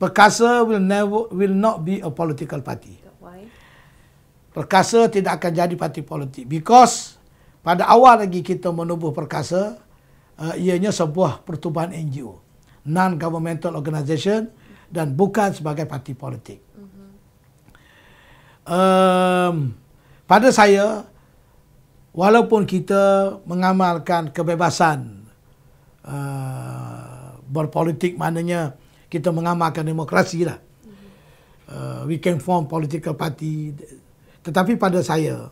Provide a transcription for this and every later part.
Perkasa will never will not be a political party. Why? Perkasa tidak akan jadi parti politik because pada awal lagi kita menubuh perkasa uh, ianya sebuah pertubuhan NGO, non governmental organisation dan bukan sebagai parti politik. Mm-hmm. Um, pada saya, walaupun kita mengamalkan kebebasan uh, berpolitik, maknanya kita mengamalkan demokrasi lah. Uh, we can form political party. Tetapi pada saya,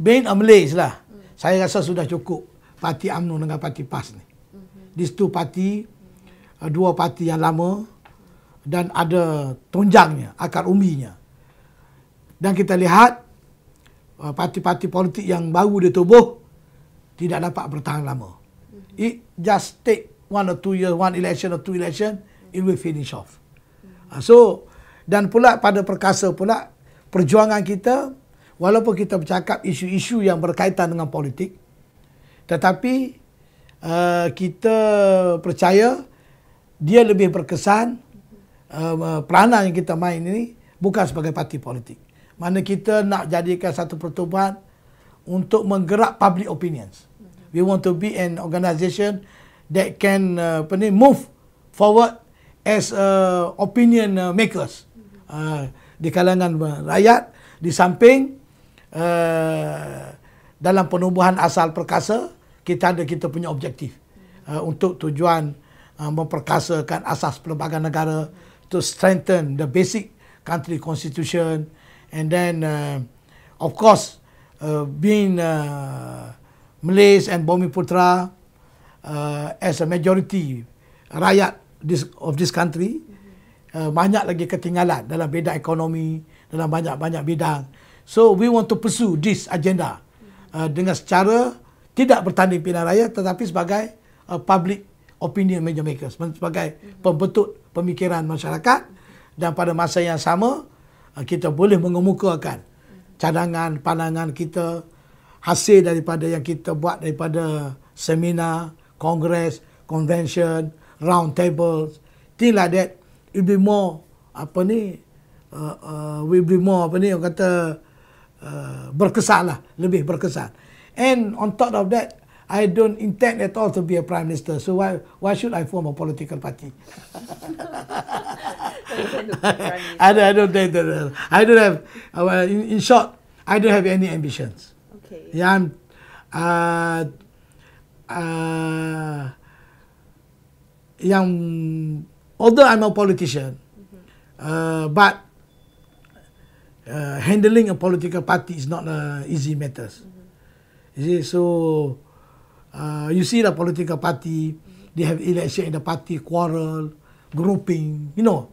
being a Malays lah, saya rasa sudah cukup parti UMNO dengan parti PAS ni. Mm-hmm. These uh, dua parti yang lama dan ada tunjangnya, akar uminya. Dan kita lihat uh, parti-parti politik yang baru tubuh tidak dapat bertahan lama. It just take one or two years, one election or two election, it will finish off. Uh, so, dan pula pada perkasa pula, perjuangan kita, walaupun kita bercakap isu-isu yang berkaitan dengan politik, tetapi uh, kita percaya dia lebih berkesan uh, peranan yang kita main ini bukan sebagai parti politik. Mana kita nak jadikan satu pertubuhan untuk menggerak public opinions. We want to be an organisation that can uh, apa move forward as a uh, opinion uh, makers mm-hmm. uh, di kalangan rakyat di samping uh, dalam penubuhan asal perkasa kita ada kita punya objektif uh, untuk tujuan uh, memperkasakan asas pelbagai negara to strengthen the basic country constitution and then uh, of course uh, being uh, Malays and Bumiputra Putra uh, as a majority rakyat this, of this country uh, banyak lagi ketinggalan dalam beda ekonomi dalam banyak-banyak bidang so we want to pursue this agenda uh, dengan secara tidak bertanding pilihan raya tetapi sebagai uh, public opinion major makers sebagai pembentuk pemikiran masyarakat dan pada masa yang sama uh, kita boleh mengemukakan cadangan pandangan kita hasil daripada yang kita buat daripada seminar congress, convention, round tables, thing like that, it be more apa ni, uh, uh, will be more apa ni, orang kata uh, berkesan lah, lebih berkesan. And on top of that, I don't intend at all to be a prime minister. So why why should I form a political party? I don't I don't think that uh, I don't have uh, in, in short I don't have any ambitions. Okay. Yeah, I'm uh, uh, yang although I'm a politician, mm-hmm. uh, but uh, handling a political party is not a easy matters. Mm-hmm. see, so uh, you see the political party, mm-hmm. they have election in the party quarrel, grouping, you know.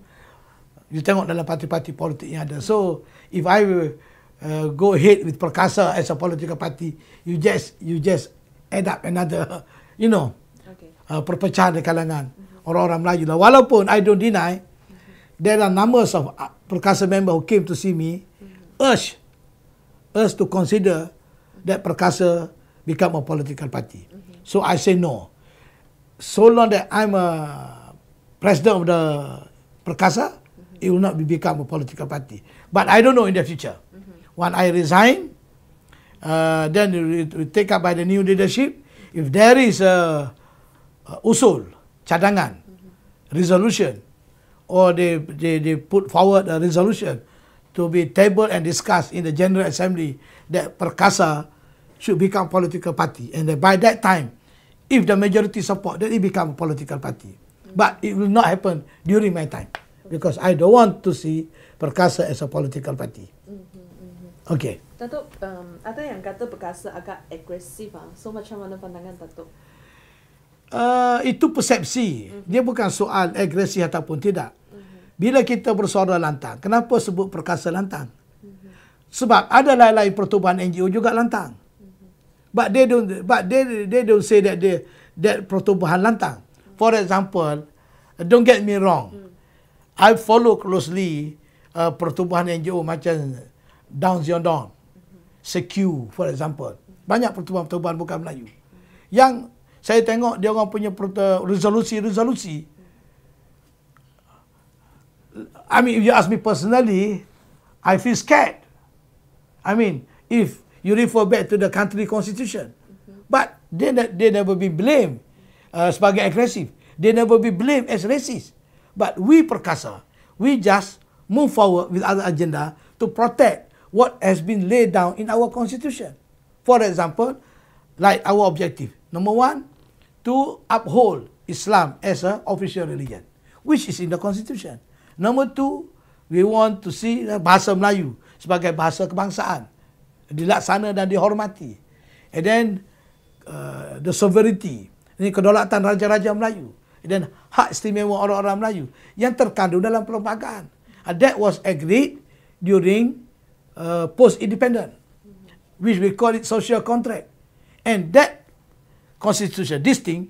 You tengok dalam parti-parti politik yang ada. So, if I uh, go ahead with Perkasa as a political party, you just you just add up another, you know, okay. uh, perpecahan di kalangan mm-hmm. orang-orang Melayu lah. Walaupun I don't deny, mm-hmm. there are numbers of uh, perkasa member who came to see me, mm-hmm. urge us to consider that perkasa become a political party. Mm-hmm. So I say no. So long that I'm a president of the perkasa, mm-hmm. it will not be become a political party. But I don't know in the future. Mm-hmm. When I resign, mm Uh, then we take up by the new leadership. If there is a, a usul, cadangan, resolution, or they, they, they put forward a resolution to be tabled and discussed in the General Assembly that Perkasa should become political party. And then by that time, if the majority support, then it become a political party. But it will not happen during my time because I don't want to see Perkasa as a political party. Mm-hmm, mm-hmm. Okay. Datuk, um, ada yang kata perkasa agak agresif. Ah. So macam mana pandangan Datuk? Uh, itu persepsi. mm Dia bukan soal agresif ataupun tidak. mm Bila kita bersuara lantang, kenapa sebut perkasa lantang? mm Sebab ada lain-lain pertubuhan NGO juga lantang. mm But they don't but they they don't say that they that pertubuhan lantang. mm For example, don't get me wrong. mm I follow closely uh, pertubuhan NGO macam Down Zion Dawn secure for example banyak pertubuhan-pertubuhan bukan Melayu yang saya tengok dia orang punya resolusi-resolusi I mean if you ask me personally I feel scared I mean if you refer back to the country constitution but they they never be blamed uh, sebagai agresif they never be blamed as racist but we perkasa we just move forward with other agenda to protect what has been laid down in our constitution. For example, like our objective, number one, to uphold Islam as an official religion, which is in the constitution. Number two, we want to see Bahasa Melayu sebagai bahasa kebangsaan, dilaksana dan dihormati. And then, uh, the sovereignty, ini kedaulatan Raja-Raja Melayu. And then, hak istimewa orang-orang Melayu yang terkandung dalam perlembagaan. that was agreed during Uh, post independent which we call it social contract and that constitution this thing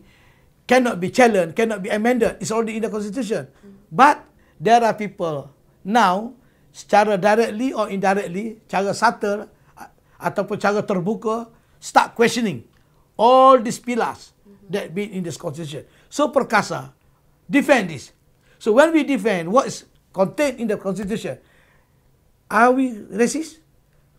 cannot be challenged cannot be amended it's already in the constitution but there are people now secara directly or indirectly cara subtle ataupun cara terbuka start questioning all these pillars that been in this constitution so perkasa defend this so when we defend what is contained in the constitution are we racist?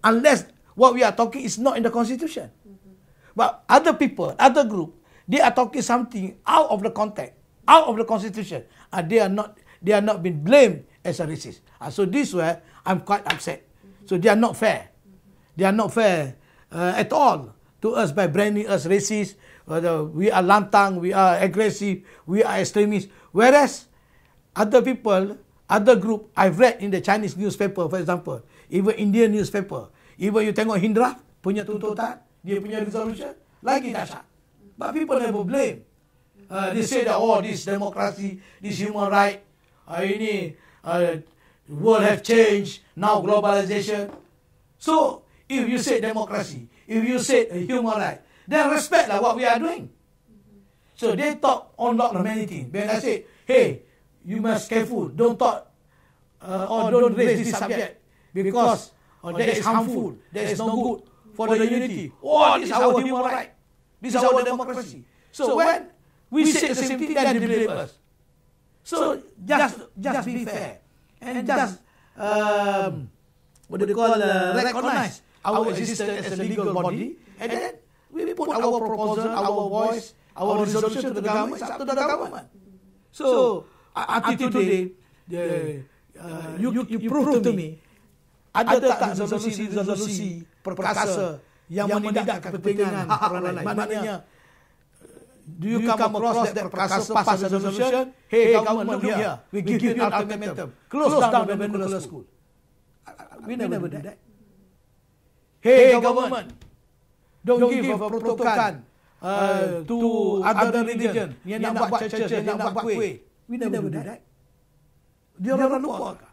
Unless what we are talking is not in the constitution. Mm-hmm. But other people, other group, they are talking something out of the context, out of the constitution, and they are not they are not being blamed as a racist. And so this way, I'm quite upset. Mm-hmm. So they are not fair. Mm-hmm. They are not fair uh, at all to us by branding us racist. Whether we are lantang, we are aggressive, we are extremists. Whereas other people other group I've read in the Chinese newspaper, for example, even Indian newspaper, even you tengok Hindra punya tuntutan, dia punya resolution, lagi tak syak. But people never blame. Uh, they say that, oh, this democracy, this human right, uh, ini, uh, world have changed, now globalization. So, if you say democracy, if you say human right, then respect lah what we are doing. So, they talk on lot of many things. When I say, hey, you must careful. Don't talk uh, or don't raise this subject because uh, that is harmful. That is no good for the unity. Oh, this is our human right. This is our democracy. So when we say the same thing, then they blame us. So just just be fair and just um, what do they call uh, recognize our existence as a legal body, and then we put our proposal, our voice, our resolution to the government. It's up to the government. so Up until today, the, uh, uh you, you, you prove, prove to me, ada tak resolusi-resolusi perkasa yang menindak kepentingan orang lain? Maknanya, uh, do you, do you come across that perkasa pass resolution? Hey, hey government, look We give you an ultimatum. Close down the Bendula school. We never, do that. Hey, hey government, don't, don't give a protocol uh, uh, to other religion. Yang nak buat church, yang nak buat kuih. We never, we never do, do that. Dia, orang lupa. lupa.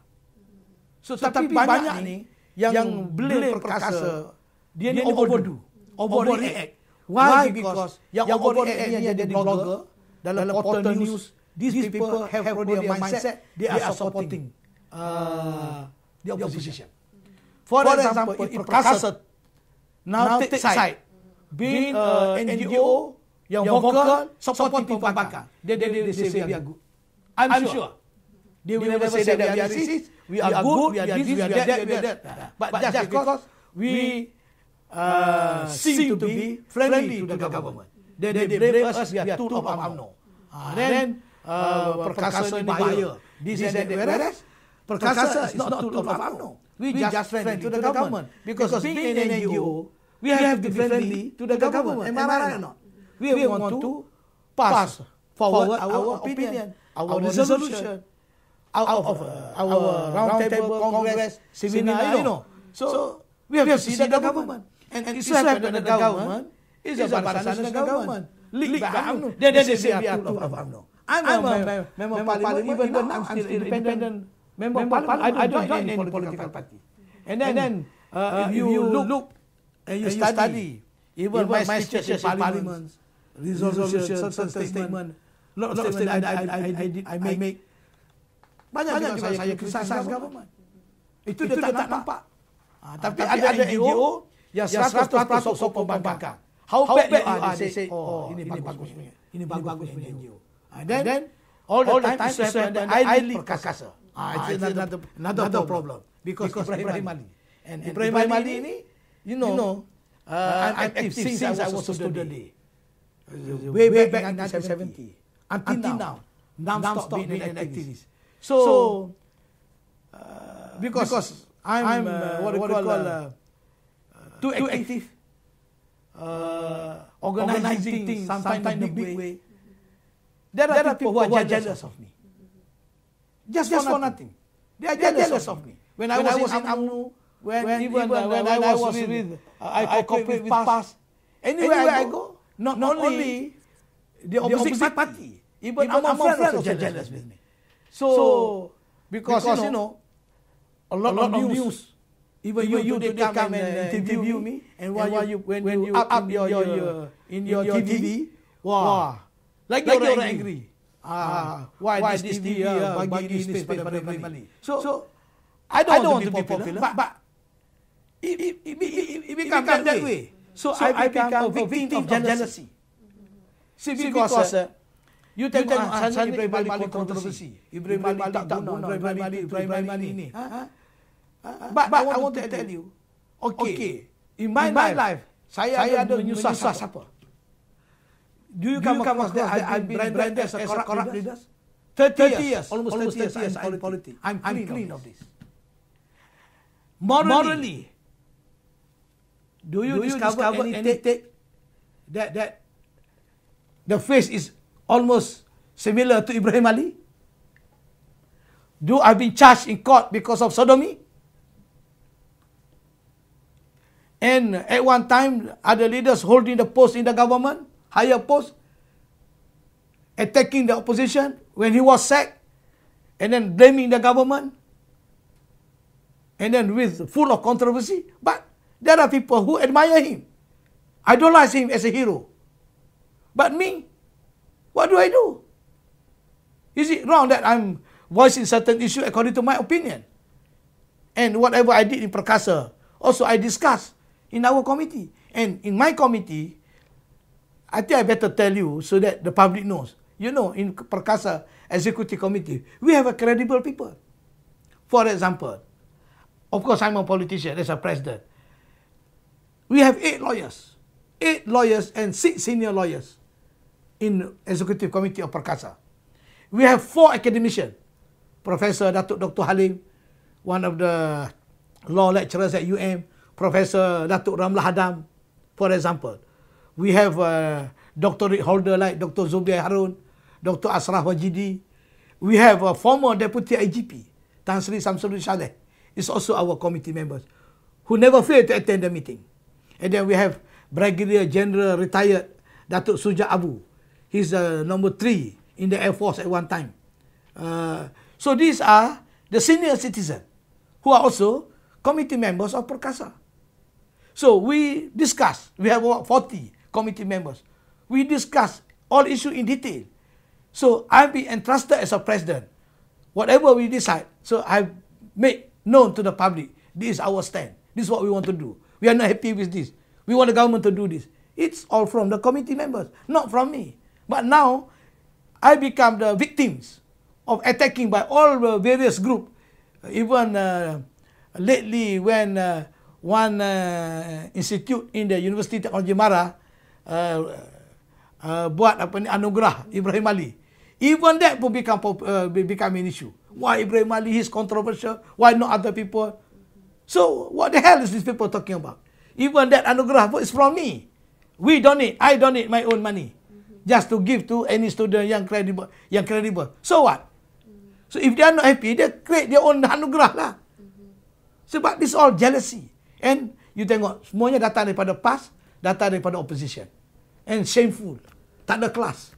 So, so tapi banyak, banyak ni yang, yang blame perkasa, dia, dia ni overdo. overdo. Overreact. overreact. Why? Why? Because yang, yang overreact, overreact ni yang jadi blogger, dalam, portal news, these, these people have, their mindset, they, they are supporting, supporting uh, the opposition. For, For example, if perkasa now take side, being an NGO, yang vocal, vocal support people bakal. They, they, they, they say we are good. I'm, I'm sure. sure. They will never say that, we are racist, We, are good, we are this, we are that, we are that. But, just because we uh, uh seem, to be friendly, to the government. Then they, they blame us, we are too of AMNO. Then Perkasa and Bayer, this and that, whereas Perkasa is not too of AMNO. We are just friendly to the government. Because being an NGO, we have to be friendly to the government. Am I right or not? We want to pass for our, our, our opinion, our, resolution, out of, of uh, our, our roundtable congress, seminar, seminar, you know. So, so we have to see, the, government. government. And, and it's so happened the government is a Barasana government. government. Leaked by UMNO. Then they, they say we are of UMNO. I'm, I'm a, a member, member of parliament, even now I'm still independent, member of parliament. I don't, I don't join any political party. And then, uh, if you look and you study, even my speeches in parliament, resolution, certain statement, lot of statements I, I, I, I, I, I, I make. I make. Banyak, Banyak juga, juga saya kisah sahaja government. Itu, itu dia tak, tak nampak. Ah, ah, tapi, tapi ada NGO yang 100% sokong bangka. bangka. How, How bad, bad you are, you are they, say, they say, oh, oh ini bagus, bagus punya. Ini bagus, bagus punya NGO. And then, then all, the all the time, time is when the ID leave perkasa. Ah, ah it's another, another, another problem. problem. Because, because Ibrahim, Ibrahim Ali. And, and Ibrahim, Ibrahim Ali, ini, you know, you know uh, uh I'm active since, since I was a student day. Way back in 1970. until, until now, now non-stop being, being an activist. So, so uh, because, because I'm, I'm uh, uh what, what do you call, uh, uh too active, active uh, organizing, organizing, things sometimes in a big way. way. There, are there are, people, who are jealous, of me. Just, Just, for nothing. They are jealous, jealous of me. When, when I was in AMNU, when, when, even, when, when I, I was with, with I, I cooperate with PAS, anywhere, anywhere I go, I not, not only the opposite, the opposite party, party even, even Amman friend also jealous with me. So, so because, because, you know, a lot, a lot of news, news even, even you, you they come, come and uh, uh, interview me, and while, and while you, when, when you up, your, your, your, in your, your TV, TV wow. wow. like, like you're, you're angry. angry. Ah, ah why, why this TV, uh, bagi, bagi space pada Premier League. So, so I don't, I don't want to be popular, popular but it, it, it, it, it become that way. way. So, so I become, I become a victim, victim of jealousy. Of jealousy. See, because, because uh, You tengok Hassan, Hassan, Hassan ni Ibrahim Malik kontroversi. Ibrahim Malik tak guna Ibrahim Malik, Malik, Malik, Malik, Malik ni. Ha? Ha? Ha? But, but I want to tell you. Okay. okay. In my, in my life, saya, ada menyusah, menyusah siapa? Do you come, across, across that I've been branded, as a corrupt, corrupt leader? 30, years. Almost 30, years I'm in politics. I'm clean, of this. Morally, Do you, discover, discover anything, anything that that the face is almost similar to Ibrahim Ali? Do I've been charged in court because of sodomy? And at one time, other leaders holding the post in the government, higher post, attacking the opposition when he was sacked, and then blaming the government, and then with full of controversy. But there are people who admire him, idolize him as a hero. But me, What do I do? Is it wrong that I'm voicing certain issue according to my opinion? And whatever I did in Perkasa, also I discuss in our committee. And in my committee, I think I better tell you so that the public knows. You know, in Perkasa Executive Committee, we have a credible people. For example, of course I'm a politician as a president. We have eight lawyers. Eight lawyers and six senior lawyers in Executive Committee of Perkasa. We have four academicians. Professor Datuk Dr. Halim, one of the law lecturers at UM. Professor Datuk Ramlah Adam, for example. We have a uh, doctorate holder like Dr. Zubdi Harun, Dr. Asrah Wajidi. We have a former deputy IGP, Tan Sri Samsul Shaleh. is also our committee members who never fail to attend the meeting. And then we have Brigadier General Retired Datuk Suja Abu, He's uh, number three in the Air Force at one time. Uh, so these are the senior citizens who are also committee members of Perkasa. So we discuss, we have about 40 committee members. We discuss all issues in detail. So I've been entrusted as a president. Whatever we decide, so i make known to the public, this is our stand. This is what we want to do. We are not happy with this. We want the government to do this. It's all from the committee members, not from me. But now, I become the victims of attacking by all the various group. Even uh, lately, when uh, one uh, institute in the University of Technology Mara uh, uh, buat apa ni anugerah Ibrahim Ali, even that will become uh, become an issue. Why Ibrahim Ali is controversial? Why not other people? So what the hell is these people talking about? Even that anugerah is from me. We donate. I donate my own money just to give to any student yang credible yang credible so what so if they are not happy they create their own anugerah lah sebab this all jealousy and you tengok semuanya datang daripada past datang daripada opposition and shameful tak ada kelas